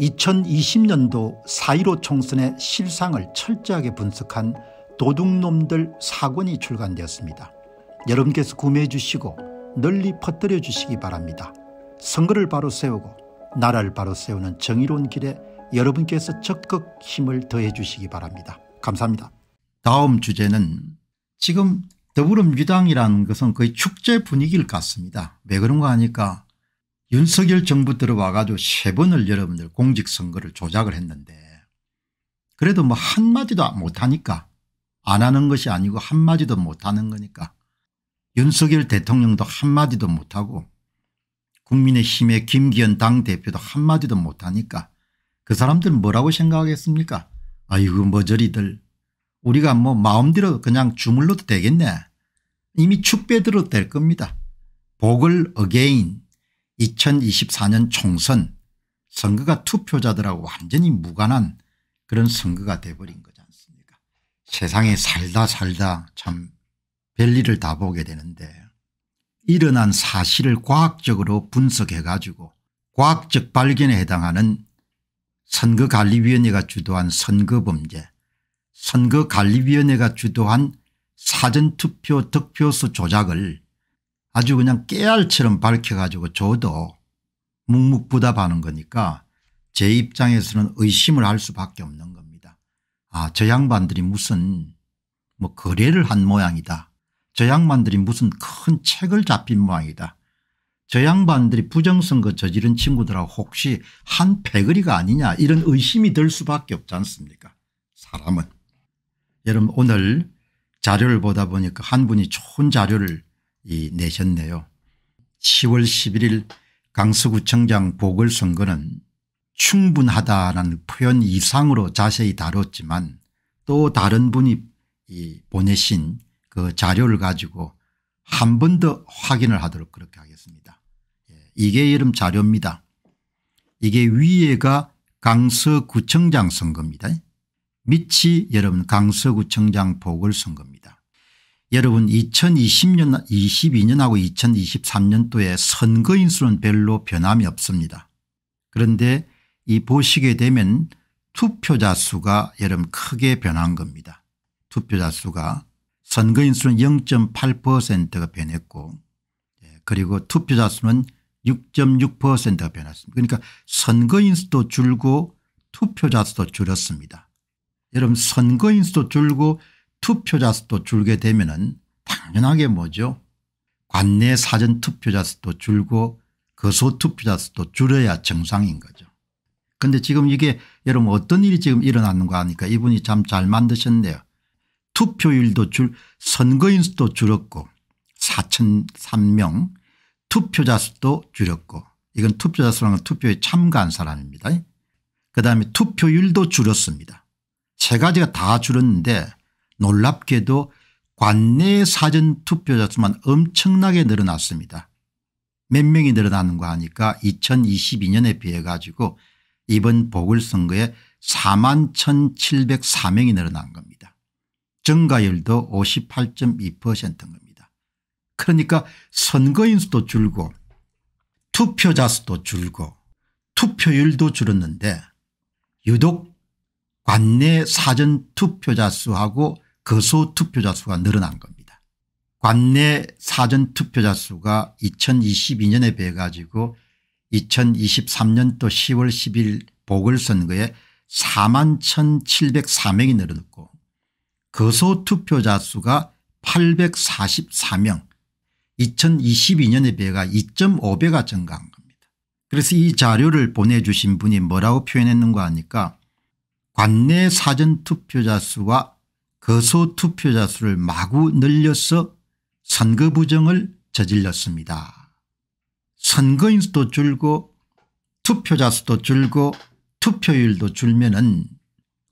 2020년도 4.15 총선의 실상을 철저하게 분석한 도둑놈들 사권이 출간되었습니다. 여러분께서 구매해 주시고 널리 퍼뜨려 주시기 바랍니다. 선거를 바로 세우고 나라를 바로 세우는 정의로운 길에 여러분께서 적극 힘을 더해 주시기 바랍니다. 감사합니다. 다음 주제는 지금 더불어민주당이라는 것은 거의 축제 분위기를 갖습니다. 왜 그런가 하니까 윤석열 정부 들어와가지고 세 번을 여러분들 공직선거를 조작을 했는데 그래도 뭐 한마디도 못하니까 안 하는 것이 아니고 한마디도 못하는 거니까 윤석열 대통령도 한마디도 못하고 국민의힘의 김기현 당대표도 한마디도 못하니까 그 사람들 은 뭐라고 생각하겠습니까 아이고 머저리들 우리가 뭐 마음대로 그냥 주물러도 되겠네 이미 축배 들어도 될 겁니다. 복을 어게인 2024년 총선 선거가 투표자들하고 완전히 무관한 그런 선거가 돼버린 거지 않습니까 세상에 살다 살다 참 별일을 다 보게 되는데 일어난 사실을 과학적으로 분석해 가지고 과학적 발견에 해당하는 선거관리위원회가 주도한 선거범죄 선거관리위원회가 주도한 사전투표 득표수 조작을 아주 그냥 깨알처럼 밝혀가지고 줘도 묵묵부답하는 거니까 제 입장에서는 의심을 할 수밖에 없는 겁니다. 아 저 양반들이 무슨 뭐 거래를 한 모양이다. 저 양반들이 무슨 큰 책을 잡힌 모양이다. 저 양반들이 부정선거 저지른 친구들하고 혹시 한 패거리가 아니냐 이런 의심이 들 수밖에 없지 않습니까 사람은. 여러분 오늘 자료를 보다 보니까 한 분이 좋은 자료를 이 내셨네요. 10월 11일 강서구청장 보궐선거는 충분하다라는 표현 이상으로 자세히 다뤘지만 또 다른 분이 보내신 그 자료를 가지고 한 번 더 확인을 하도록 그렇게 하겠습니다. 예, 이게 여름 자료입니다. 이게 위에가 강서구청장 선거입니다. 밑이 여러분 강서구청장 보궐선거입니다. 여러분 2020년 22년하고 2023년도에 선거인수는 별로 변함이 없습니다. 그런데 이 보시게 되면 투표자 수가 여러분 크게 변한 겁니다. 투표자 수가 선거인수는 0.8%가 변했고 예, 그리고 투표자 수는 6.6%가 변했습니다. 그러니까 선거인수도 줄고 투표자 수도 줄었습니다. 여러분 선거인수도 줄고 투표자 수도 줄게 되면 당연하게 뭐죠 관내 사전 투표자 수도 줄고 거소 투표자 수도 줄여야 정상인 거죠. 근데 지금 이게 여러분 어떤 일이 지금 일어나는가 하니까 이분이 참 잘 만드셨네요. 투표율도 줄 선거인 수도 줄었고 4,003명 투표자 수도 줄였고 이건 투표자 수라는 투표에 참가한 사람입니다. 그다음에 투표율도 줄었습니다. 세 가지가 다 줄었는데 놀랍게도 관내 사전 투표자 수만 엄청나게 늘어났습니다. 몇 명이 늘어나는 거 하니까 2022년에 비해 가지고 이번 보궐선거에 4만 1,704명이 늘어난 겁니다. 증가율도 58.2%인 겁니다. 그러니까 선거인 수도 줄고 투표자 수도 줄고 투표율도 줄었는데 유독 관내 사전 투표자 수하고 거소 그 투표자 수가 늘어난 겁니다. 관내 사전 투표자 수가 2022년에 비해 가지고 2023년도 10월 10일 보궐선거에 4만 1,704명이 늘어났고 거소 그 투표자 수가 844명 2022년에 비해가 2.5배가 증가한 겁니다. 그래서 이 자료를 보내주신 분이 뭐라고 표현했는가 하니까 관내 사전투표자 수와 거소 투표자 수를 마구 늘려서 선거 부정을 저질렀습니다. 선거인 수도 줄고 투표자 수도 줄고 투표율도 줄면은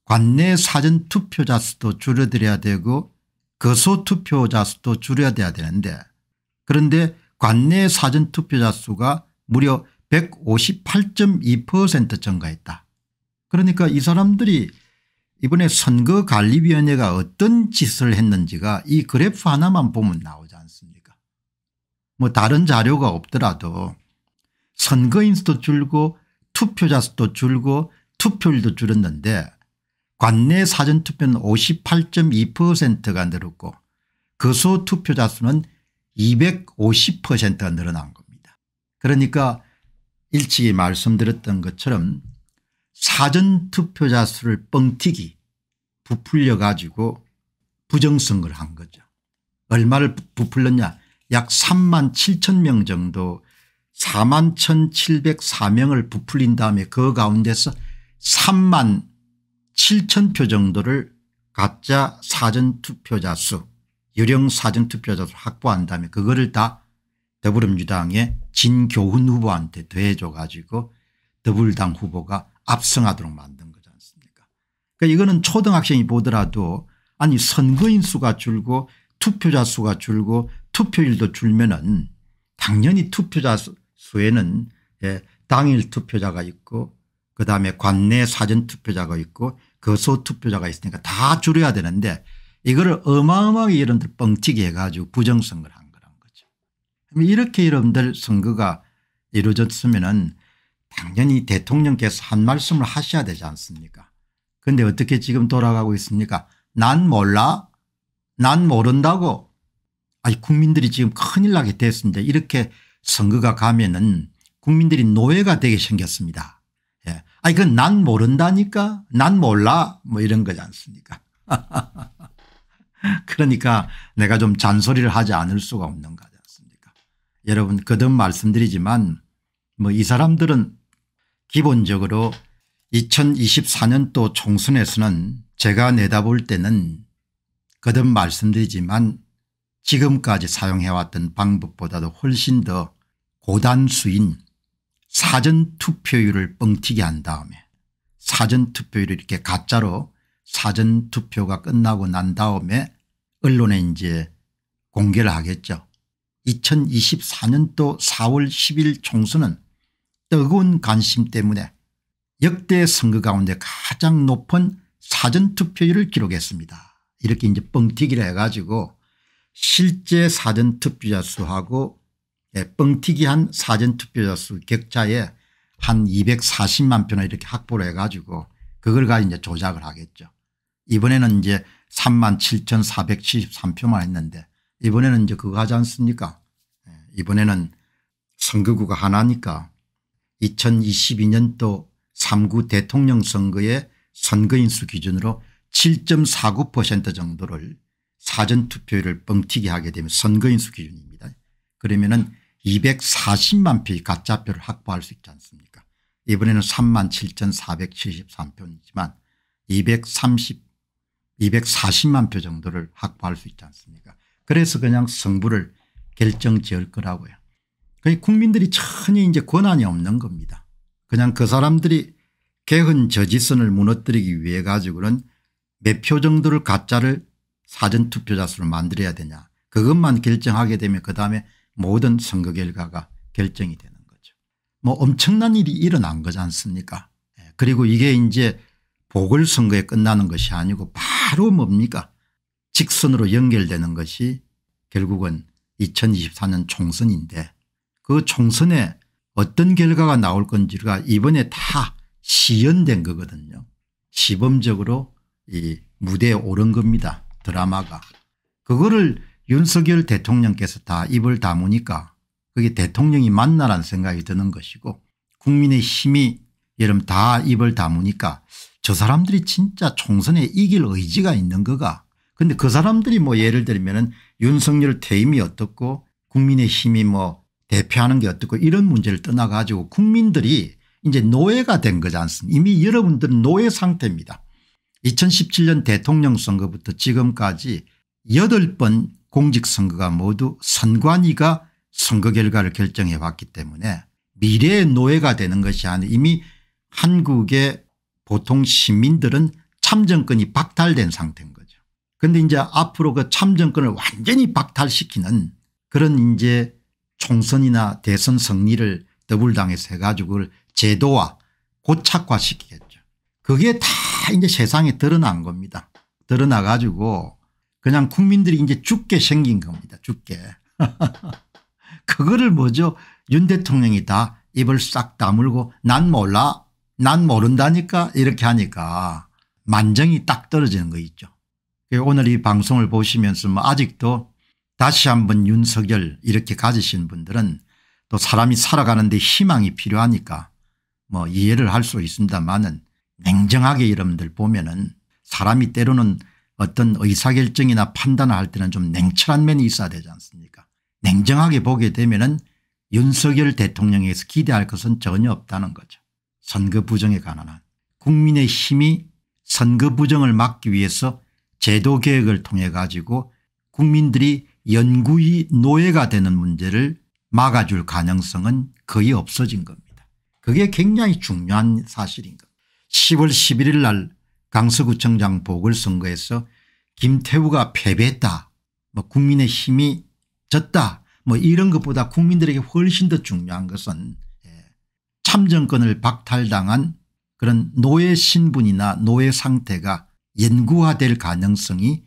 관내 사전 투표자 수도 줄어들어야 되고 거소 투표자 수도 줄여야 되는데 그런데 관내 사전 투표자 수가 무려 158.2% 증가했다. 그러니까 이 사람들이 이번에 선거관리위원회가 어떤 짓을 했는지가 이 그래프 하나만 보면 나오지 않습니까 뭐 다른 자료가 없더라도 선거인 수도 줄고 투표자 수도 줄고 투표율도 줄었는데 관내 사전투표는 58.2%가 늘었고 거소 투표자 수는 250%가 늘어난 겁니다. 그러니까 일찍이 말씀드렸던 것처럼 사전투표자 수를 뻥튀기 부풀려 가지고 부정선거를 한 거죠. 얼마를 부풀렸냐 약 3만 7천 명 정도 4만 1,704명을 부풀린 다음에 그 가운데서 3만 7천 표 정도를 가짜 사전투표자 수 유령 사전투표자 수 확보한 다음에 그거를 다 더불어민주당의 진교훈 후보한테 더해줘 가지고 더불당 후보가 압승하도록 만든 거지 않습니까 그러니까 이거는 초등학생이 보더라도 아니 선거인 수가 줄고 투표자 수가 줄고 투표율도 줄면은 당연히 투표자 수에는 예, 당일 투표자가 있고 그다음에 관내 사전 투표자가 있고 거소 투표자가 있으니까 다 줄여야 되는데 이거를 어마어마하게 여러분들 뻥튀기 해가지고 부정선거를 한 거란 거죠. 이렇게 여러분들 선거가 이루어졌으면 당연히 대통령께서 한 말씀을 하셔야 되지 않습니까 그런데 어떻게 지금 돌아가고 있습니까 난 몰라 난 모른다고 아니 국민들이 지금 큰일 나게 됐습니다 이렇게 선거가 가면은 국민들이 노예가 되게 생겼습니다 예. 아니 그건 난 모른다니까 난 몰라 뭐 이런 거지 않습니까 그러니까 내가 좀 잔소리를 하지 않을 수가 없는 거지 않습니까 여러분 거듭 말씀드리지만 뭐 이 사람들은 기본적으로 2024년도 총선에서는 제가 내다볼 때는 거듭 말씀드리지만 지금까지 사용해왔던 방법보다도 훨씬 더 고단수인 사전투표율을 뻥튀기 한 다음에 사전투표율을 이렇게 가짜로 사전투표가 끝나고 난 다음에 언론에 이제 공개를 하겠죠. 2024년도 4월 10일 총선은 뜨거운 관심 때문에 역대 선거 가운데 가장 높은 사전투표율을 기록했습니다. 이렇게 이제 뻥튀기를 해가지고 실제 사전투표자 수하고 예, 뻥튀기한 사전투표자 수 격차에 한 240만 표나 이렇게 확보를 해가지고 그걸 가지고 이제 조작을 하겠죠. 이번에는 이제 3만 7,473표만 했는데 이번에는 이제 그거 하지 않습니까 예, 이번에는 선거구가 하나니까 2022년도 3구 대통령 선거의 선거인수 기준으로 7.49% 정도를 사전투표율을 뻥튀기 하게 되면 선거인수 기준입니다. 그러면 은 240만 표의 가짜표를 확보할 수 있지 않습니까 이번에는 3만 7,473표이지만 2 4 0만표 정도를 확보할 수 있지 않습니까 그래서 그냥 성부를 결정 지을 거라고요. 그러니 국민들이 전혀 이제 권한이 없는 겁니다. 그냥 그 사람들이 개헌 저지선을 무너뜨리기 위해 가지고는 몇 표 정도를 가짜를 사전투표자 수를 만들어야 되냐 그것만 결정하게 되면 그다음에 모든 선거 결과가 결정이 되는 거죠. 뭐 엄청난 일이 일어난 거지 않습니까 예, 그리고 이게 이제 보궐선거에 끝나는 것이 아니고 바로 뭡니까 직선으로 연결되는 것이 결국은 2024년 총선인데 그 총선에 어떤 결과가 나올 건지가 이번에 다 시연된 거거든요. 시범적으로 이 무대에 오른 겁니다. 드라마가. 그거를 윤석열 대통령께서 다 입을 다무니까 그게 대통령이 맞나라는 생각이 드는 것이고 국민의 힘이 여러분 다 입을 다무니까 저 사람들이 진짜 총선에 이길 의지가 있는 거가 근데 그 사람들이 뭐 예를 들면 은 윤석열 퇴임이 어떻고 국민의 힘이 뭐 대표하는 게 어떻고 이런 문제를 떠나 가지고 국민들이 이제 노예가 된 거지 않습니까 이미 여러분들은 노예 상태입니다. 2017년 대통령 선거부터 지금까지 8번 공직선거가 모두 선관위가 선거 결과를 결정해 왔기 때문에 미래의 노예가 되는 것이 아니 이미 한국의 보통 시민들은 참정권이 박탈된 상태인 거죠. 그런데 이제 앞으로 그 참정권을 완전히 박탈시키는 그런 이제 총선이나 대선 승리를 더블당에서 해가지고 제도와 고착화시키겠죠. 그게 다 이제 세상에 드러난 겁니다. 드러나 가지고 그냥 국민들이 이제 죽게 생긴 겁니다. 죽게. 그거를 뭐죠 윤 대통령이 다 입을 싹 다물고 난 몰라 난 모른다니까 이렇게 하니까 만정이 딱 떨어지는 거 있죠. 오늘 이 방송을 보시면서 뭐 아직도 다시 한번 윤석열 이렇게 가지신 분들은 또 사람이 살아가는데 희망이 필요하니까 뭐 이해를 할 수 있습니다만은 냉정하게 여러분들 보면은 사람이 때로는 어떤 의사결정이나 판단을 할 때는 좀 냉철한 면이 있어야 되지 않습니까 냉정하게 보게 되면은 윤석열 대통령에서 기대할 것은 전혀 없다는 거죠. 선거 부정에 관한 국민의 힘이 선거 부정을 막기 위해서 제도 개혁을 통해 가지고 국민들이 연구의 노예가 되는 문제를 막아줄 가능성은 거의 없어진 겁니다. 그게 굉장히 중요한 사실인 겁니다. 10월 11일 날 강서구청장 보궐선거에서 김태우가 패배했다. 뭐 국민의 힘이 졌다. 뭐 이런 것보다 국민들에게 훨씬 더 중요한 것은 예, 참정권을 박탈당한 그런 노예 신분이나 노예 상태가 연구화될 가능성이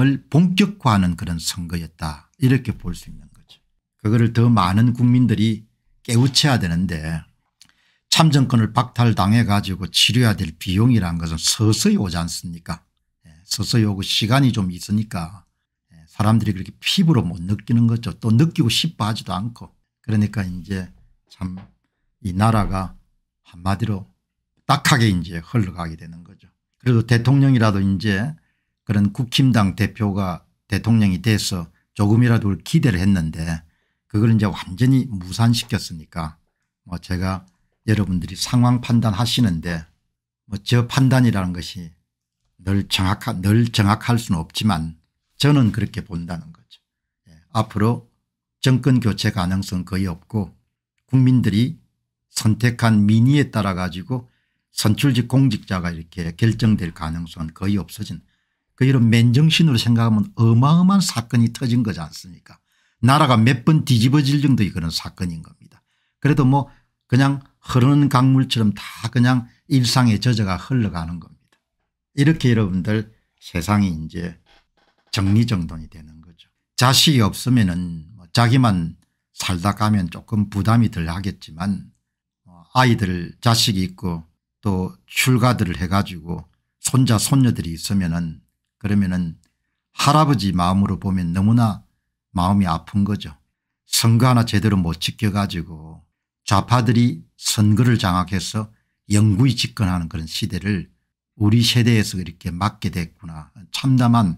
을 본격화하는 그런 선거였다 이렇게 볼 수 있는 거죠. 그거를 더 많은 국민들이 깨우쳐야 되는데 참정권을 박탈당해 가지고 치료해야 될 비용이라는 것은 서서히 오지 않습니까 예, 서서히 오고 시간이 좀 있으니까 예, 사람들이 그렇게 피부로 못 느끼는 거죠. 또 느끼고 싶어 하지도 않고 그러니까 이제 참 이 나라가 한마디로 딱하게 이제 흘러가게 되는 거죠. 그래도 대통령이라도 이제 그런 국힘당 대표가 대통령이 돼서 조금이라도 기대를 했는데 그걸 이제 완전히 무산시켰으니까 뭐 제가 여러분들이 상황 판단하시는데 뭐 저 판단이라는 것이 늘 정확한 늘 정확할 수는 없지만 저는 그렇게 본다는 거죠. 예. 앞으로 정권 교체 가능성 거의 없고 국민들이 선택한 민의에 따라 가지고 선출직 공직자가 이렇게 결정될 가능성은 거의 없어진 그 이런 맨정신으로 생각하면 어마어마한 사건이 터진 거지 않습니까 나라가 몇 번 뒤집어질 정도의 그런 사건인 겁니다. 그래도 뭐 그냥 흐르는 강물처럼 다 그냥 일상의 저자가 흘러가는 겁니다. 이렇게 여러분들 세상이 이제 정리정돈이 되는 거죠. 자식이 없으면 은 뭐 자기만 살다 가면 조금 부담이 덜 하겠지만 뭐 아이들 자식이 있고 또 출가들을 해가지고 손자 손녀들이 있으면 은 그러면은 할아버지 마음으로 보면 너무나 마음이 아픈 거죠. 선거 하나 제대로 못 지켜가지고 좌파들이 선거를 장악해서 영구히 집권하는 그런 시대를 우리 세대에서 이렇게 맞게 됐구나. 참담한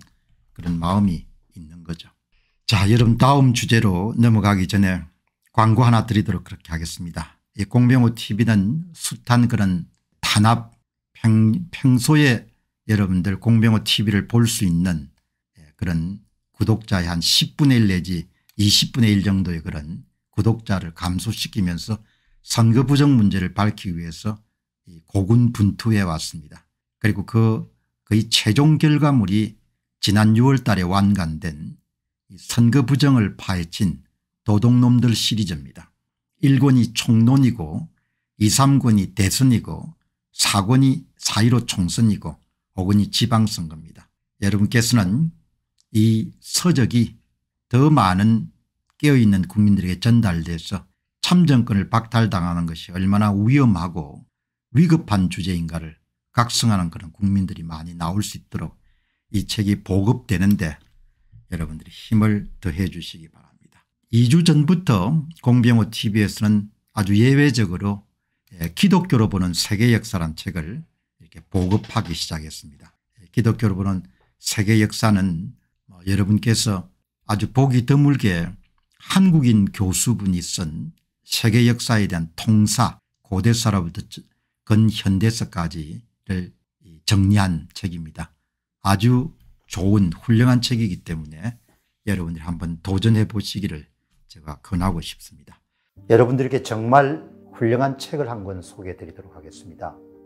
그런 마음이 있는 거죠. 자 여러분 다음 주제로 넘어가기 전에 광고 하나 드리도록 그렇게 하겠습니다. 이 공병호 tv는 숱한 그런 단합 평, 평소에 여러분들 공병호 tv를 볼 수 있는 예, 그런 구독자의 한 10분의 1 내지 20분의 1 정도의 그런 구독자를 감소시키면서 선거 부정 문제를 밝히기 위해서 고군분투해 왔습니다. 그리고 그 거의 최종 결과물이 지난 6월 달에 완간된 선거 부정을 파헤친 도둑놈들 시리즈입니다. 1권이 총론이고 2, 3권이 대선이고 4권이 4.15 총선이고 혹은 지방선거입니다. 여러분께서는 이 서적이 더 많은 깨어있는 국민들에게 전달돼서 참정권을 박탈당하는 것이 얼마나 위험하고 위급한 주제인가를 각성하는 그런 국민들이 많이 나올 수 있도록 이 책이 보급되는데 여러분들이 힘을 더해 주시기 바랍니다. 2주 전부터 공병호 tv에서는 아주 예외적으로 예, 기독교로 보는 세계 역사란 책을 보급하기 시작했습니다. 기독교 여러분은 세계 역사는 뭐 여러분께서 아주 보기 드물게 한국인 교수분이 쓴 세계 역사에 대한 통사 고대사로부터 근현대사까지를 정리한 책입니다. 아주 좋은 훌륭한 책이기 때문에 여러분들 한번 도전해 보시기를 제가 권하고 싶습니다. 여러분들께 정말 훌륭한 책을 한 권 소개해 드리도록 하겠습니다.